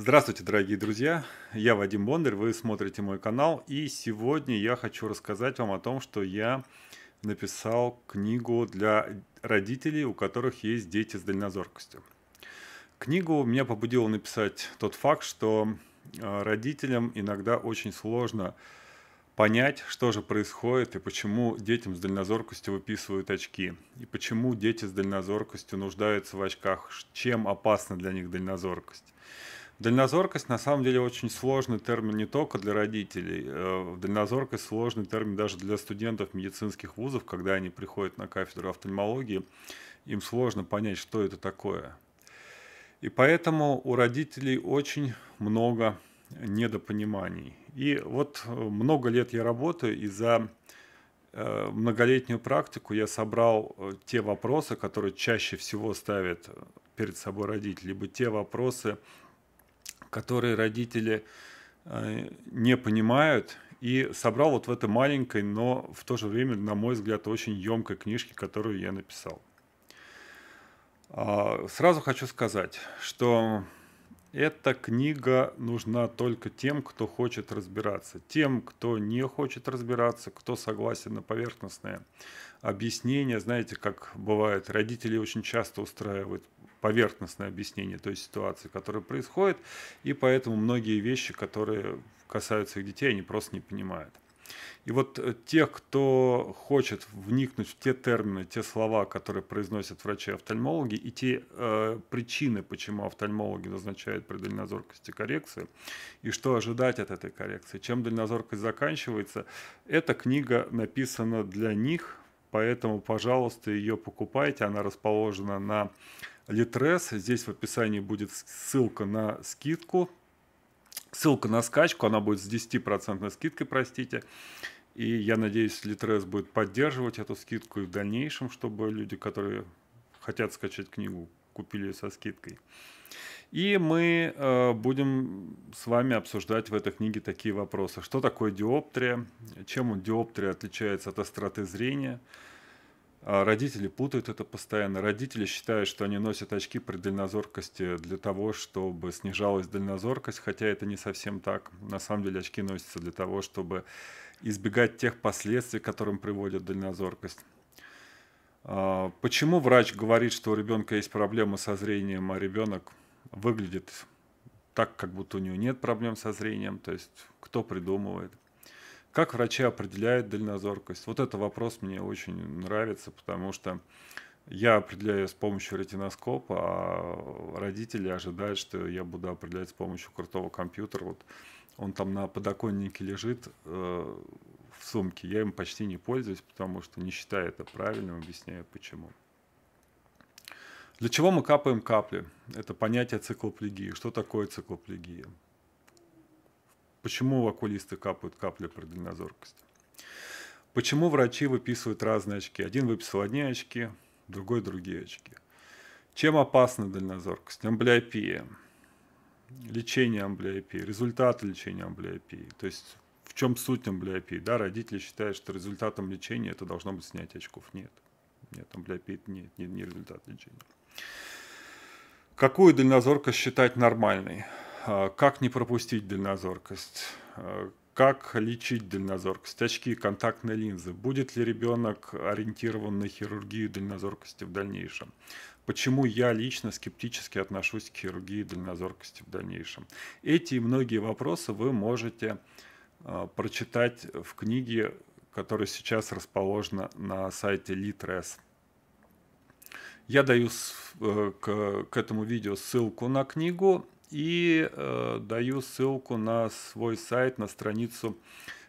Здравствуйте, дорогие друзья! Я Вадим Бондарь, вы смотрите мой канал, и сегодня я хочу рассказать вам о том, что я написал книгу для родителей, у которых есть дети с дальнозоркостью. Книгу меня побудило написать тот факт, что э, родителям иногда очень сложно понять, что же происходит и почему детям с дальнозоркостью выписывают очки, и почему дети с дальнозоркостью нуждаются в очках, чем опасна для них дальнозоркость. Дальнозоркость на самом деле очень сложный термин не только для родителей. Э, дальнозоркость сложный термин даже для студентов медицинских вузов, когда они приходят на кафедру офтальмологии, им сложно понять, что это такое. И поэтому у родителей очень много недопониманий. И вот э, много лет я работаю, и за э, многолетнюю практику я собрал те вопросы, которые чаще всего ставят перед собой родители, либо те вопросы, которые родители э, не понимают, и собрал вот в этой маленькой, но в то же время, на мой взгляд, очень емкой книжке, которую я написал. А, сразу хочу сказать, что эта книга нужна только тем, кто хочет разбираться. Тем, кто не хочет разбираться, кто согласен на поверхностное объяснение. Знаете, как бывает, родители очень часто устраивают поверхностное объяснение той ситуации, которая происходит, и поэтому многие вещи, которые касаются их детей, они просто не понимают. И вот э, те, кто хочет вникнуть в те термины, те слова, которые произносят врачи-офтальмологи, и те э, причины, почему офтальмологи назначают при дальнозоркости коррекции, и что ожидать от этой коррекции, чем дальнозоркость заканчивается, эта книга написана для них, поэтому, пожалуйста, ее покупайте. Она расположена на Литрес. Здесь в описании будет ссылка на скидку. Ссылка на скачку, она будет с 10% скидкой, простите. И я надеюсь, Литрес будет поддерживать эту скидку и в дальнейшем, чтобы люди, которые хотят скачать книгу, купили ее со скидкой. И мы э, будем с вами обсуждать в этой книге такие вопросы. Что такое диоптрия? Чем диоптрия отличается от остроты зрения? А родители путают это постоянно. Родители считают, что они носят очки при дальнозоркости для того, чтобы снижалась дальнозоркость, хотя это не совсем так. На самом деле очки носятся для того, чтобы избегать тех последствий, которым приводит дальнозоркость. А почему врач говорит, что у ребенка есть проблемы со зрением, а ребенок выглядит так, как будто у него нет проблем со зрением? То есть кто придумывает? Как врачи определяют дальнозоркость? Вот этот вопрос мне очень нравится, потому что я определяю с помощью ретиноскопа, а родители ожидают, что я буду определять с помощью крутого компьютера. Вот он там на подоконнике лежит э, в сумке. Я им почти не пользуюсь, потому что не считаю это правильным, объясняю почему. Для чего мы капаем капли? Это понятие циклоплегии. Что такое циклоплегия? Почему окулисты капают капли про дальнозоркость? Почему врачи выписывают разные очки? Один выписал одни очки, другой другие очки. Чем опасна дальнозоркость? Амблиопия. Лечение амблиопии, результаты лечения амблиопии. То есть в чем суть амблиопии? Да, родители считают, что результатом лечения это должно быть снятие очков. Нет. Нет, амблиопия это не, не, не результат лечения. Какую дальнозоркость считать нормальной? А, как не пропустить дальнозоркость, а, как лечить дальнозоркость, очки, контактные линзы, будет ли ребенок ориентирован на хирургию дальнозоркости в дальнейшем, почему я лично скептически отношусь к хирургии дальнозоркости в дальнейшем. Эти и многие вопросы вы можете а, прочитать в книге, которая сейчас расположена на сайте Litres. Я даю э, к, к этому видео ссылку на книгу и э, даю ссылку на свой сайт, на страницу,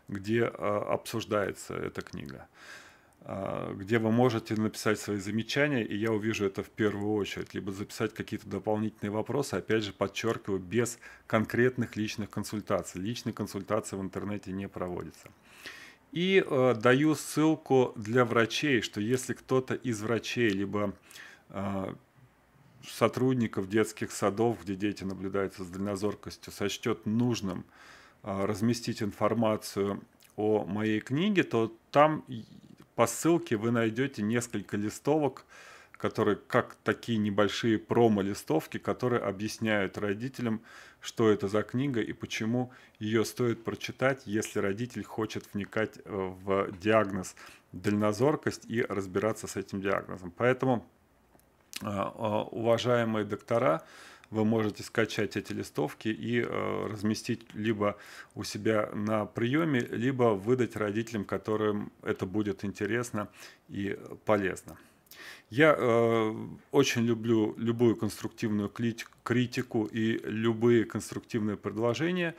где э, обсуждается эта книга, э, где вы можете написать свои замечания, и я увижу это в первую очередь, либо записать какие-то дополнительные вопросы, опять же подчеркиваю, без конкретных личных консультаций. Личные консультации в интернете не проводятся. И э, даю ссылку для врачей, что если кто-то из врачей, либо а, сотрудников детских садов, где дети наблюдаются с дальнозоркостью, сочтет нужным а, разместить информацию о моей книге, то там по ссылке вы найдете несколько листовок, которые как такие небольшие промо-листовки, которые объясняют родителям, что это за книга и почему ее стоит прочитать, если родитель хочет вникать э, в диагноз дальнозоркость и разбираться с этим диагнозом. Поэтому Э, а, уважаемые доктора, вы можете скачать эти листовки и э, разместить либо у себя на приеме, либо выдать родителям, которым это будет интересно и полезно. Я э, очень люблю любую конструктивную критику и любые конструктивные предложения.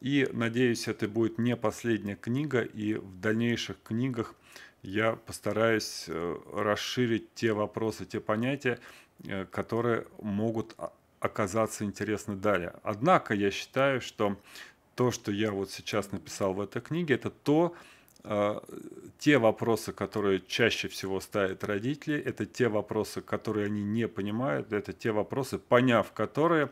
И надеюсь, это будет не последняя книга, и в дальнейших книгах э, я постараюсь э, расширить те вопросы, те понятия, э, которые могут а, оказаться интересны далее. Однако я считаю, что то, что я вот сейчас написал в этой книге, это то, э, те вопросы, которые чаще всего ставят родители, это те вопросы, которые они не понимают, это те вопросы, поняв которые,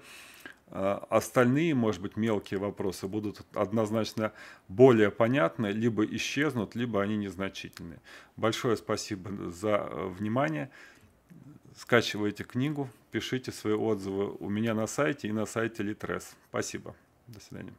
а, остальные, может быть, мелкие вопросы будут однозначно более понятны, либо исчезнут, либо они незначительны. Большое спасибо за э, внимание. Скачивайте книгу, пишите свои отзывы у меня на сайте и на сайте Литрес. Спасибо. До свидания.